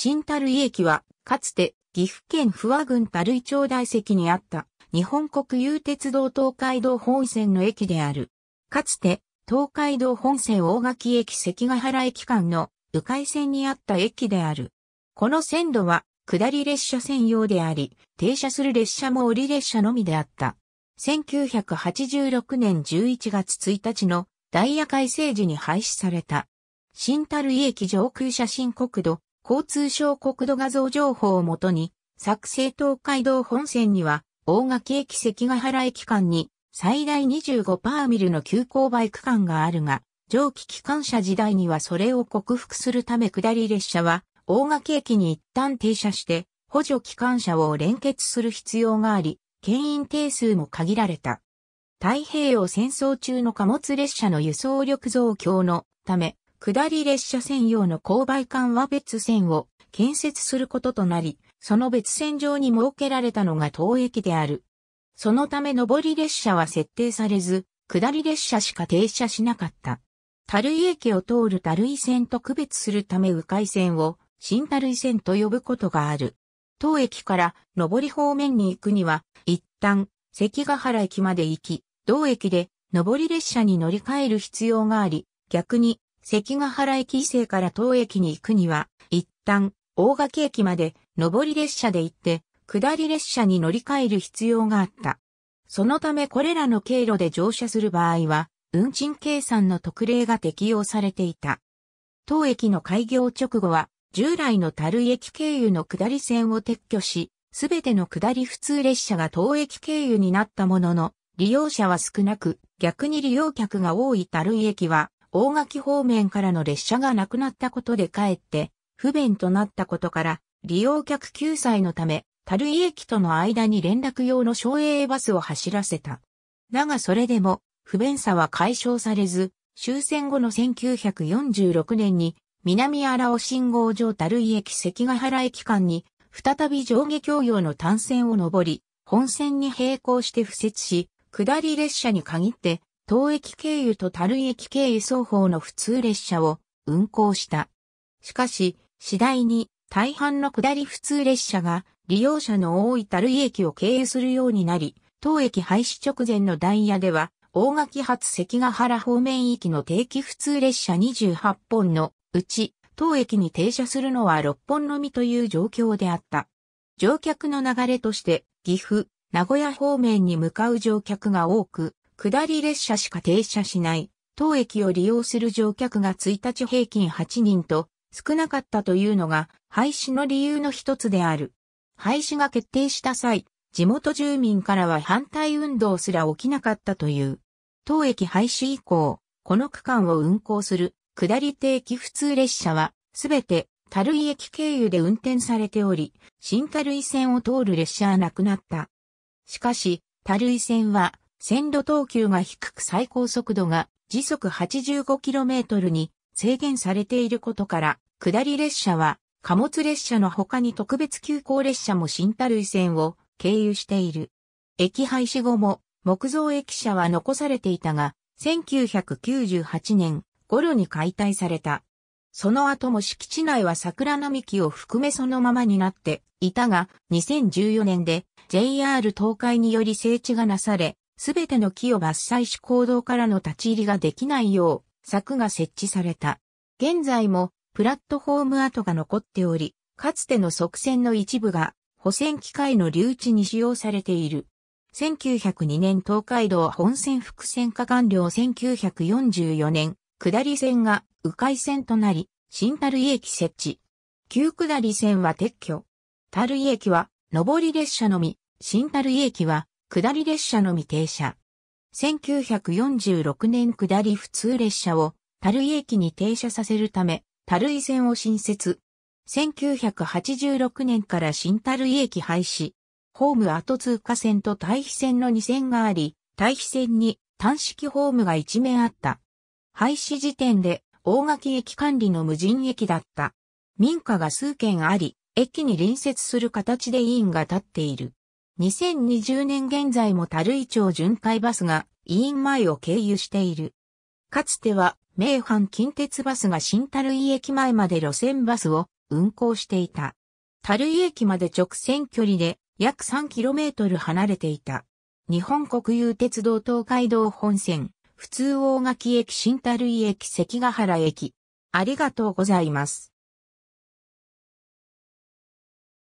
新樽井駅は、かつて岐阜県不和郡樽井町大石にあった日本国有鉄道東海道本線の駅である。かつて東海道本線大垣駅関ヶ原駅間の迂回線にあった駅である。この線路は下り列車専用であり、停車する列車も降り列車のみであった。1986年11月1日のダイヤ改正時に廃止された。新樽井駅上空写真国土交通省国土画像情報をもとに、作成東海道本線には、大垣駅関ヶ原駅間に、最大25パーミルの急勾配区間があるが、蒸気機関車時代にはそれを克服するため下り列車は、大垣駅に一旦停車して、補助機関車を連結する必要があり、牽引定数も限られた。太平洋戦争中の貨物列車の輸送力増強のため、下り列車専用の勾配管は別線を建設することとなり、その別線上に設けられたのが当駅である。そのため上り列車は設定されず、下り列車しか停車しなかった。樽井駅を通る樽井線と区別するため迂回線を新樽井線と呼ぶことがある。当駅から上り方面に行くには、一旦関ヶ原駅まで行き、同駅で上り列車に乗り換える必要があり、逆に関ヶ原駅伊勢から当駅に行くには、一旦、大垣駅まで、上り列車で行って、下り列車に乗り換える必要があった。そのためこれらの経路で乗車する場合は、運賃計算の特例が適用されていた。当駅の開業直後は、従来の樽駅経由の下り線を撤去し、すべての下り普通列車が当駅経由になったものの、利用者は少なく、逆に利用客が多い樽駅は、大垣方面からの列車がなくなったことでかえって不便となったことから、利用客救済のため、樽井駅との間に連絡用の省営バスを走らせた。だがそれでも、不便さは解消されず、終戦後の1946年に、南荒尾信号場樽井駅関ヶ原駅間に、再び上下共用の単線を上り、本線に並行して付設し、下り列車に限って東駅経由と樽駅経由双方の普通列車を運行した。しかし、次第に大半の下り普通列車が利用者の多い樽駅を経由するようになり、当駅廃止直前のダイヤでは、大垣発関ヶ原方面行きの定期普通列車28本のうち、当駅に停車するのは6本のみという状況であった。乗客の流れとして、岐阜、名古屋方面に向かう乗客が多く、下り列車しか停車しない、当駅を利用する乗客が1日平均8人と少なかったというのが廃止の理由の一つである。廃止が決定した際、地元住民からは反対運動すら起きなかったという。当駅廃止以降、この区間を運行する下り定期普通列車は、すべて、樽井駅経由で運転されており、新樽井線を通る列車はなくなった。しかし、樽井線は、線路等級が低く最高速度が時速 85km に制限されていることから、下り列車は貨物列車の他に特別急行列車も新多類線を経由している。駅廃止後も木造駅舎は残されていたが、1998年頃に解体された。その後も敷地内は桜並木を含めそのままになっていたが、2014年で JR 東海により整地がなされ、すべての木を伐採し行動からの立ち入りができないよう、柵が設置された。現在も、プラットフォーム跡が残っており、かつての側線の一部が、補線機械の留置に使用されている。1902年東海道本線副線化完了1944年、下り線が迂回線となり、新樽井駅設置。旧下り線は撤去。樽井駅は上り列車のみ、新樽井駅は下り列車のみ停車。1946年下り普通列車を、樽井駅に停車させるため、樽井線を新設。1986年から新樽井駅廃止。ホーム後通過線と対比線の2線があり、対比線に単式ホームが1面あった。廃止時点で大垣駅管理の無人駅だった。民家が数軒あり、駅に隣接する形で委員が立っている。2020年現在も樽井町巡回バスが委員前を経由している。かつては、名阪近鉄バスが新樽井駅前まで路線バスを運行していた。樽井駅まで直線距離で約 3km 離れていた。日本国有鉄道東海道本線、普通大垣駅新樽井駅関ヶ原駅。ありがとうございます。